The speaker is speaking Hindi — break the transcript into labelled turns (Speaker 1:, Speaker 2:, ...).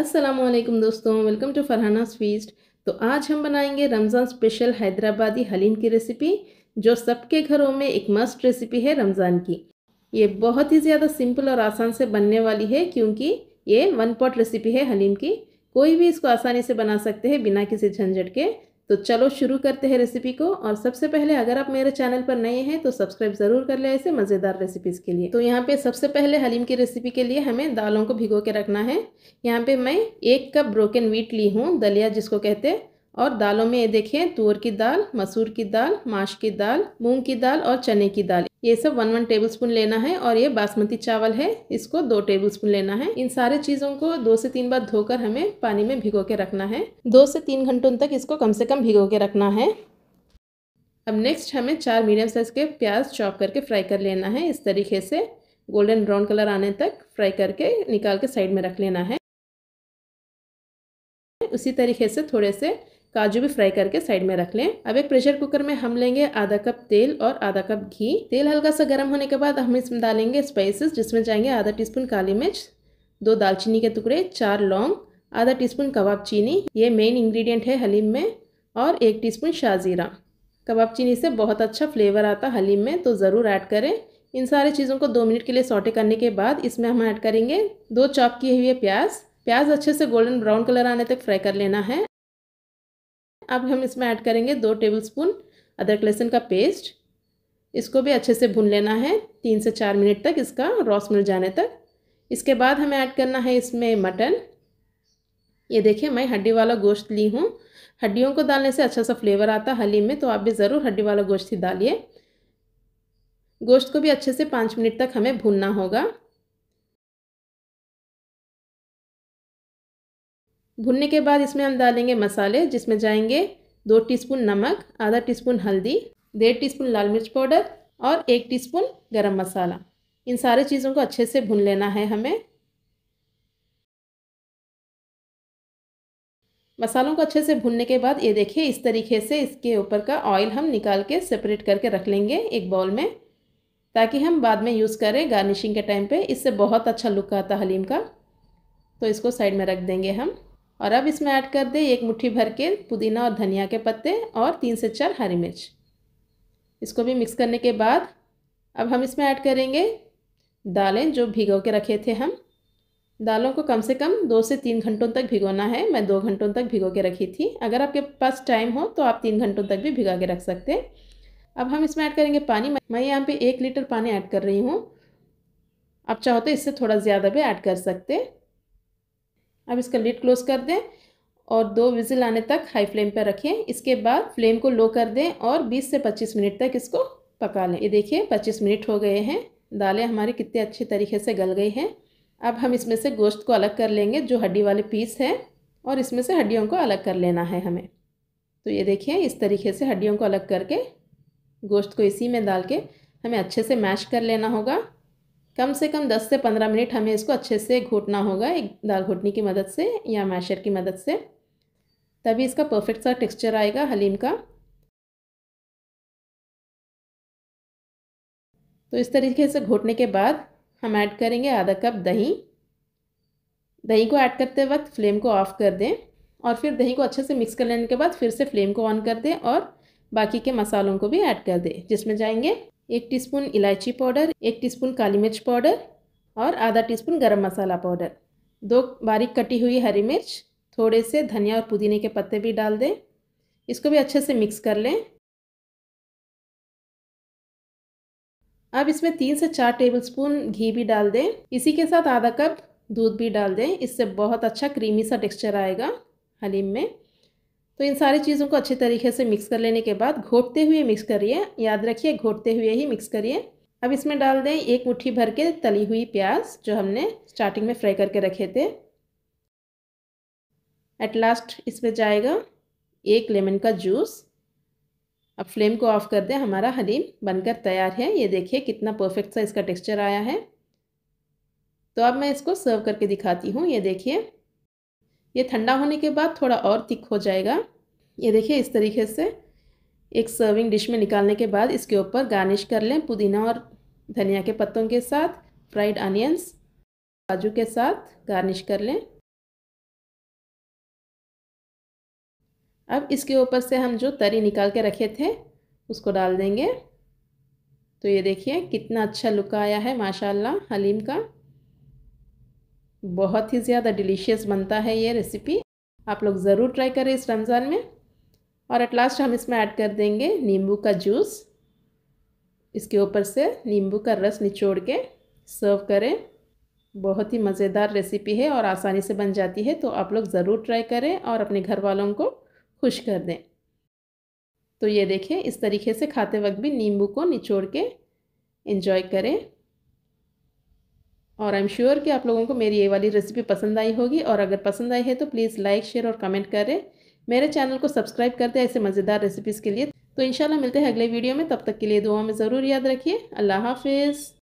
Speaker 1: असलम दोस्तों वेलकम टू फरहाना स्वीट तो आज हम बनाएंगे रमज़ान स्पेशल हैदराबादी हलीम की रेसिपी जो सबके घरों में एक मस्त रेसिपी है रमज़ान की ये बहुत ही ज़्यादा सिंपल और आसान से बनने वाली है क्योंकि ये वन पॉट रेसिपी है हलीम की कोई भी इसको आसानी से बना सकते हैं बिना किसी झंझट के तो चलो शुरू करते हैं रेसिपी को और सबसे पहले अगर आप मेरे चैनल पर नए हैं तो सब्सक्राइब ज़रूर कर लें ऐसे मज़ेदार रेसिपीज़ के लिए तो यहाँ पे सबसे पहले हलीम की रेसिपी के लिए हमें दालों को भिगो के रखना है यहाँ पे मैं एक कप ब्रोकन व्हीट ली हूँ दलिया जिसको कहते हैं और दालों में ये देखिए तुअर की दाल मसूर की दाल माश की दाल मूंग की दाल और चने की दाल ये सब वन वन टेबलस्पून लेना है और ये बासमती चावल है इसको दो टेबलस्पून लेना है इन सारे चीज़ों को दो से तीन बार धोकर हमें पानी में भिगो के रखना है दो से तीन घंटों तक इसको कम से कम भिगो के रखना है अब नेक्स्ट हमें चार मीडियम साइज़ के प्याज चॉप करके फ्राई कर लेना है इस तरीके से गोल्डन ब्राउन कलर आने तक फ्राई करके निकाल के साइड में रख लेना है उसी तरीके से थोड़े से काजू भी फ्राई करके साइड में रख लें अब एक प्रेशर कुकर में हम लेंगे आधा कप तेल और आधा कप घी तेल हल्का सा गर्म होने के बाद हम इसमें डालेंगे स्पाइसेस जिसमें जाएंगे आधा स्पून काली मिर्च दो दालचीनी के टुकड़े चार लौंग आधा स्पून कबाब चीनी ये मेन इंग्रीडियंट है हलीम में और एक स्पून शाहजीरा कबाब चीनी से बहुत अच्छा फ्लेवर आता हलीम में तो ज़रूर ऐड करें इन सारे चीज़ों को दो मिनट के लिए सौटे करने के बाद इसमें हम ऐड करेंगे दो चॉप किए हुए प्याज प्याज अच्छे से गोल्डन ब्राउन कलर आने तक फ्राई कर लेना है अब हम इसमें ऐड करेंगे दो टेबल स्पून अदरक लहसुन का पेस्ट इसको भी अच्छे से भून लेना है तीन से चार मिनट तक इसका रॉस मिल जाने तक इसके बाद हमें ऐड करना है इसमें मटन ये देखिए मैं हड्डी वाला गोश्त ली हूँ हड्डियों को डालने से अच्छा सा फ्लेवर आता हलीम में तो आप भी ज़रूर हड्डी वाला गोश्त ही डालिए गोश्त को भी अच्छे से पाँच मिनट तक हमें भूनना होगा भुनने के बाद इसमें हम डालेंगे मसाले जिसमें जाएंगे दो टीस्पून नमक आधा टीस्पून हल्दी डेढ़ टीस्पून लाल मिर्च पाउडर और एक टीस्पून गरम मसाला इन सारे चीज़ों को अच्छे से भून लेना है हमें मसालों को अच्छे से भुनने के बाद ये देखिए इस तरीके से इसके ऊपर का ऑयल हम निकाल के सेपरेट करके रख लेंगे एक बाउल में ताकि हम बाद में यूज़ करें गार्निशिंग के टाइम पे इससे बहुत अच्छा लुक आता हलीम का तो इसको साइड में रख देंगे हम और अब इसमें ऐड कर दें एक मुट्ठी भर के पुदीना और धनिया के पत्ते और तीन से चार हरी मिर्च इसको भी मिक्स करने के बाद अब हम इसमें ऐड करेंगे दालें जो भिगो के रखे थे हम दालों को कम से कम दो से तीन घंटों तक भिगोना है मैं दो घंटों तक भिगो के रखी थी अगर आपके पास टाइम हो तो आप तीन घंटों तक भी भिगा के रख सकते हैं अब हम इसमें ऐड करेंगे पानी मैं यहाँ पे एक लीटर पानी ऐड कर रही हूँ आप चाहो तो इससे थोड़ा ज़्यादा भी ऐड कर सकते अब इसका लिड क्लोज कर दें और दो विजिल आने तक हाई फ्लेम पर रखें इसके बाद फ्लेम को लो कर दें और 20 से 25 मिनट तक इसको पका लें ये देखिए 25 मिनट हो गए हैं दालें हमारी कितने अच्छे तरीके से गल गई हैं अब हम इसमें से गोश्त को अलग कर लेंगे जो हड्डी वाले पीस है और इसमें से हड्डियों को अलग कर लेना है हमें तो ये देखिए इस तरीके से हड्डियों को अलग करके गोश्त को इसी में डाल के हमें अच्छे से मैश कर लेना होगा कम से कम 10 से 15 मिनट हमें इसको अच्छे से घोटना होगा एक दाल घोटनी की मदद से या मैशर की मदद से तभी इसका परफेक्ट सा टेक्सचर आएगा हलीम
Speaker 2: का तो इस
Speaker 1: तरीके से घोटने के बाद हम ऐड करेंगे आधा कप दही दही को ऐड करते वक्त फ्लेम को ऑफ़ कर दें और फिर दही को अच्छे से मिक्स कर लेने के बाद फिर से फ्लेम को ऑन कर दें और बाकी के मसालों को भी ऐड कर दें जिसमें जाएंगे एक टीस्पून इलायची पाउडर एक टीस्पून काली मिर्च पाउडर और आधा टीस्पून गरम मसाला पाउडर दो बारीक कटी हुई हरी मिर्च थोड़े से धनिया और पुदीने के पत्ते भी डाल दें इसको भी अच्छे
Speaker 2: से मिक्स कर लें अब इसमें
Speaker 1: तीन से चार टेबलस्पून घी भी डाल दें इसी के साथ आधा कप दूध भी डाल दें इससे बहुत अच्छा क्रीमी सा टेक्सचर आएगा हलीम में तो इन सारी चीज़ों को अच्छे तरीके से मिक्स कर लेने के बाद घोटते हुए मिक्स करिए याद रखिए घोटते हुए ही मिक्स करिए अब इसमें डाल दें एक मुट्ठी भर के तली हुई प्याज जो हमने स्टार्टिंग में फ्राई करके रखे थे एट लास्ट इसमें जाएगा एक लेमन का जूस अब फ्लेम को ऑफ कर दें हमारा हलीम बनकर तैयार है ये देखिए कितना परफेक्ट सा इसका टेक्स्चर आया है तो अब मैं इसको सर्व करके दिखाती हूँ ये देखिए ये ठंडा होने के बाद थोड़ा और थिक हो जाएगा ये देखिए इस तरीके से एक सर्विंग डिश में निकालने के बाद इसके ऊपर गार्निश कर लें पुदीना और धनिया के पत्तों के साथ फ्राइड अनियंस काजू के साथ गार्निश कर लें
Speaker 2: अब इसके ऊपर से हम जो
Speaker 1: तरी निकाल के रखे थे उसको डाल देंगे तो ये देखिए कितना अच्छा लुक आया है माशाल्लाह हलीम का बहुत ही ज़्यादा डिलीशियस बनता है ये रेसिपी आप लोग ज़रूर ट्राई करें इस रमज़ान में और एट लास्ट हम इसमें ऐड कर देंगे नींबू का जूस इसके ऊपर से नींबू का रस निचोड़ के सर्व करें बहुत ही मज़ेदार रेसिपी है और आसानी से बन जाती है तो आप लोग ज़रूर ट्राई करें और अपने घर वालों को खुश कर दें तो ये देखें इस तरीके से खाते वक्त भी नींबू को निचोड़ के इन्जॉय करें और आई एम श्योर कि आप लोगों को मेरी ये वाली रेसिपी पसंद आई होगी और अगर पसंद आई है तो प्लीज़ लाइक शेयर और कमेंट करें मेरे चैनल को सब्सक्राइब कर दें ऐसे मज़ेदार रेसिपीज़ के लिए तो इंशाल्लाह मिलते हैं अगले वीडियो में तब तक के लिए दुआ में ज़रूर याद रखिए अल्लाह हाफिज़